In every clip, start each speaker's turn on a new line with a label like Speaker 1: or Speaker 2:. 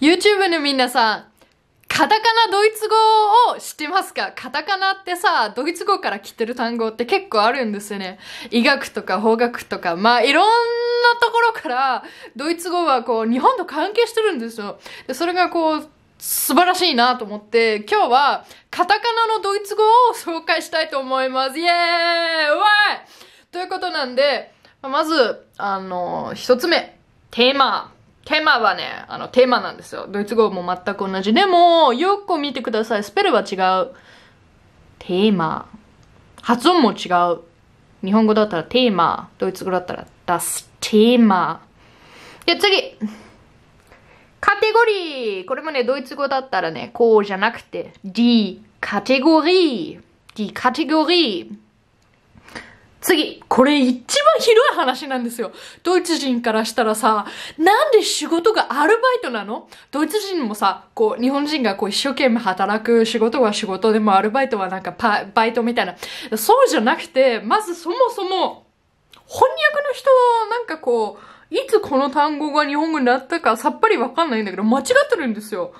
Speaker 1: YouTube のみんなさカタカナドイツ語を知ってますかカタカナってさ、ドイツ語から来てる単語って結構あるんですよね。医学とか法学とか、まあいろんなところから、ドイツ語はこう、日本と関係してるんですよ。でそれがこう、素晴らしいなと思って、今日はカタカナのドイツ語を紹介したいと思います。イエーイわいということなんで、まず、あの、一つ目、テーマ。テーマはね、あの、テーマなんですよ。ドイツ語も全く同じ。でも、よく見てください。スペルは違う。テーマ。発音も違う。日本語だったらテーマ。ドイツ語だったらダステーマ。で、次。カテゴリー。これもね、ドイツ語だったらね、こうじゃなくて、D カテゴリー。D カテゴリー。次、これ一番ひどい話なんですよ。ドイツ人からしたらさ、なんで仕事がアルバイトなのドイツ人もさ、こう、日本人がこう一生懸命働く仕事は仕事でもアルバイトはなんかパバイトみたいな。そうじゃなくて、まずそもそも、翻訳の人、なんかこう、いつこの単語が日本語になったかさっぱりわかんないんだけど、間違ってるんですよ。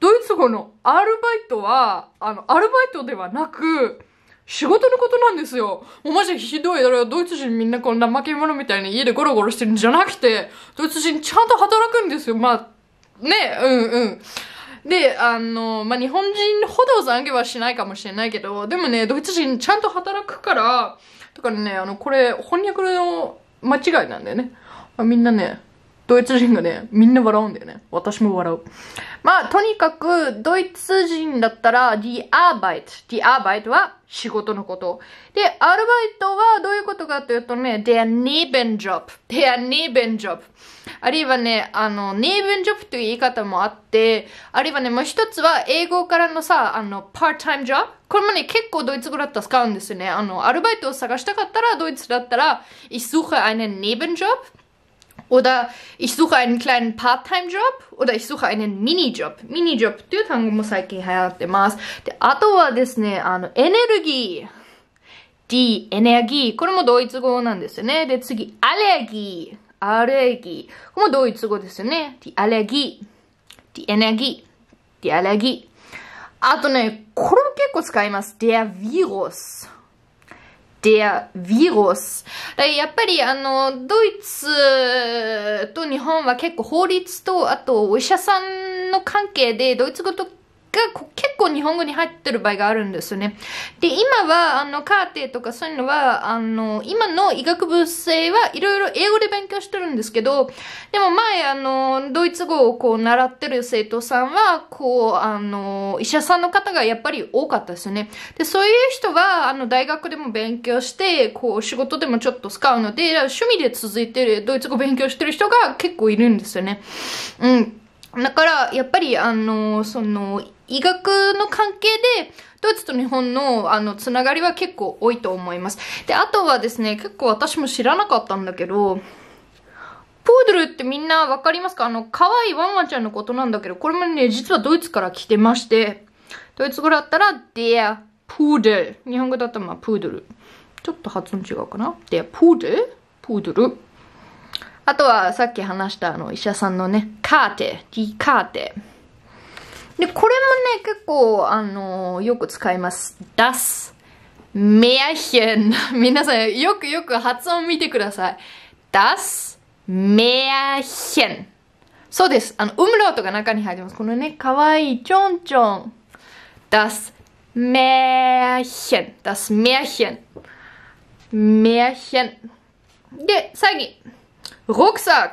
Speaker 1: ドイツ語のアルバイトは、あの、アルバイトではなく、仕事のことなんですよ。もうマジでひどい。だからドイツ人みんなこんな負け者みたいに家でゴロゴロしてるんじゃなくて、ドイツ人ちゃんと働くんですよ。まあ、ね、うんうん。で、あの、まあ、日本人ほど懺悔はしないかもしれないけど、でもね、ドイツ人ちゃんと働くから、だからね、あの、これ、翻訳の間違いなんだよね。あみんなね、ドイツ人がね、みんな笑うんだよね。私も笑う。まあ、とにかく、ドイツ人だったら、t h e Arbeit。die Arbeit は仕事のこと。で、アルバイトはどういうことかというとね、der Nebenjob。der Nebenjob。あるいはね、あの、Nebenjob という言い方もあって、あるいはね、もう一つは英語からのさ、あの、part-time job。これもね、結構ドイツ語だったら使うんですよね。あの、アルバイトを探したかったら、ドイツだったら、ich suche einen Nebenjob。Oder ich suche einen kleinen Part-Time-Job oder ich suche einen Mini-Job. Mini-Job, du Minijob. Minijob. っていう単語も最近流行ってます。で、あとはですね、あの、エネルギー。D、エネルギー。これもドイツ語なんですよね。で、次、アレルギー。アレルギー。これもドイツ語ですよね。D、アレルギー。Die Energie. Die Energie. Allergie. die Die Die Allergie. Allergie. Ne, Energie. der Virus. der Virus。やっぱりあの、ドイツと日本は結構法律と、あとお医者さんの関係でドイツ語とが結構日本語に入ってる場合があるんですよね。で、今は、あの、カーテとかそういうのは、あの、今の医学部生はいろいろ英語で勉強してるんですけど、でも前、あの、ドイツ語をこう習ってる生徒さんは、こう、あの、医者さんの方がやっぱり多かったですよね。で、そういう人は、あの、大学でも勉強して、こう、仕事でもちょっと使うので、趣味で続いてる、ドイツ語勉強してる人が結構いるんですよね。うん。だから、やっぱり、あの、その、医学の関係で、ドイツと日本の、あの、つながりは結構多いと思います。で、あとはですね、結構私も知らなかったんだけど、プードルってみんなわかりますかあの、可愛いワンワンちゃんのことなんだけど、これもね、実はドイツから来てまして、ドイツ語だったら、ディア、プードル。日本語だったら、まあ、プードル。ちょっと発音違うかなデア、r プードル。あとは、さっき話したあの、医者さんのね、カーテ、ディカーテ。で、これもね、結構、あのよく使います。das Märchen。皆さん、よくよく発音見てください。das Märchen。そうです。あの、ウムロートが中に入ってます。このね、かわいい、ちょんちょん。das Märchen。das Märchen。Märchen。で、最後に、Rucksack。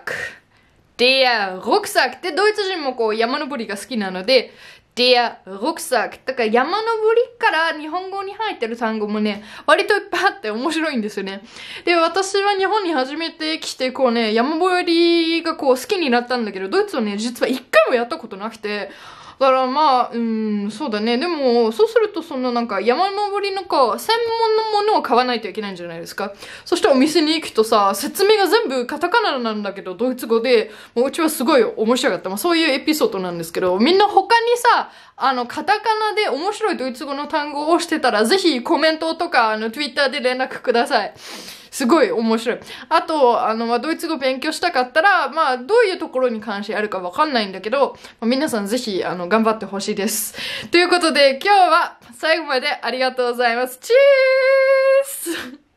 Speaker 1: der Rucksack. 人もこう山登りが好きなので、der Rucksack。だから山登りから日本語に入ってる単語もね、割といっぱいあって面白いんですよね。で、私は日本に初めて来て、こうね、山登りがこう好きになったんだけど、ドイツをね、実は一回もやったことなくて、だからまあ、うん、そうだね。でも、そうすると、そのなんか山登りのか、専門のものを買わないといけないんじゃないですか。そしてお店に行くとさ、説明が全部カタカナなんだけど、ドイツ語で、もううちはすごい面白かった。まあそういうエピソードなんですけど、みんな他にさ、あの、カタカナで面白いドイツ語の単語をしてたら、ぜひコメントとか、あの、Twitter で連絡ください。すごい面白い。あと、あの、まあ、ドイツ語勉強したかったら、まあ、どういうところに関してあるかわかんないんだけど、まあ、皆さんぜひ、あの、頑張ってほしいです。ということで、今日は最後までありがとうございます。チーズ